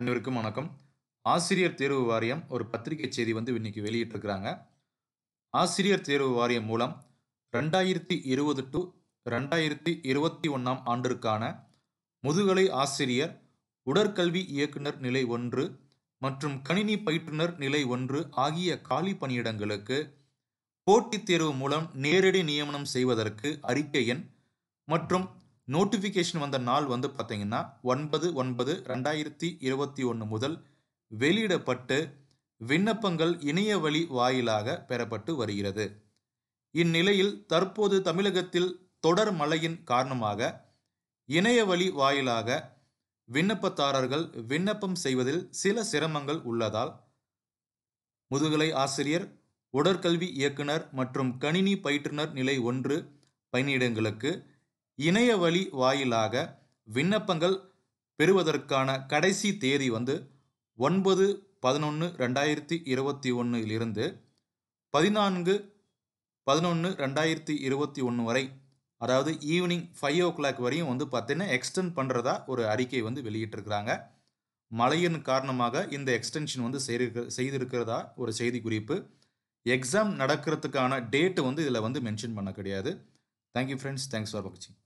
அனைவருக்கும் வணக்கம் ஆசிரியர் தேர்வு வாரியம் ஒரு பத்திரிகை செய்தி வந்து இன்னைக்கு வெளியிட்டிருக்கிறாங்க ஆசிரியர் தேர்வு வாரியம் மூலம் ரெண்டாயிரத்தி இருபது டு ரெண்டாயிரத்தி இருபத்தி ஒன்றாம் ஆண்டிற்கான முதுகலை ஆசிரியர் உடற்கல்வி இயக்குனர் நிலை ஒன்று மற்றும் கணினி பயிற்றுனர் நிலை ஒன்று ஆகிய காலி பணியிடங்களுக்கு போட்டித் தேர்வு மூலம் நேரடி நியமனம் செய்வதற்கு அறிக்கை எண் மற்றும் நோட்டிஃபிகேஷன் வந்த நாள் வந்து பார்த்தீங்கன்னா ஒன்பது ஒன்பது ரெண்டாயிரத்தி இருபத்தி ஒன்று முதல் வெளியிடப்பட்டு விண்ணப்பங்கள் இணைய வழி வாயிலாக பெறப்பட்டு வருகிறது இந்நிலையில் தற்போது தமிழகத்தில் தொடர் மழையின் காரணமாக இணைய வழி வாயிலாக விண்ணப்பதாரர்கள் விண்ணப்பம் செய்வதில் சில சிரமங்கள் உள்ளதால் முதுகலை ஆசிரியர் உடற்கல்வி இயக்குனர் மற்றும் கணினி பயிற்றுனர் நிலை ஒன்று பயணியிடங்களுக்கு இணைய வழி வாயிலாக விண்ணப்பங்கள் பெறுவதற்கான கடைசி தேதி வந்து ஒன்பது பதினொன்று ரெண்டாயிரத்தி இருபத்தி ஒன்றிலிருந்து பதினான்கு பதினொன்று ரெண்டாயிரத்தி இருபத்தி ஒன்று வரை அதாவது ஈவினிங் ஃபைவ் ஓ கிளாக் வரையும் வந்து பார்த்திங்கன்னா எக்ஸ்டெண்ட் பண்ணுறதா ஒரு அறிக்கை வந்து வெளியிட்டிருக்கிறாங்க மழையின் காரணமாக இந்த எக்ஸ்டென்ஷன் வந்து செய்திருக்க செய்திருக்கிறதா ஒரு செய்தி குறிப்பு எக்ஸாம் நடக்கிறதுக்கான டேட்டு வந்து இதில் வந்து மென்ஷன் பண்ண கிடையாது தேங்க்யூ ஃப்ரெண்ட்ஸ் தேங்க்ஸ் ஃபார் வாட்சிங்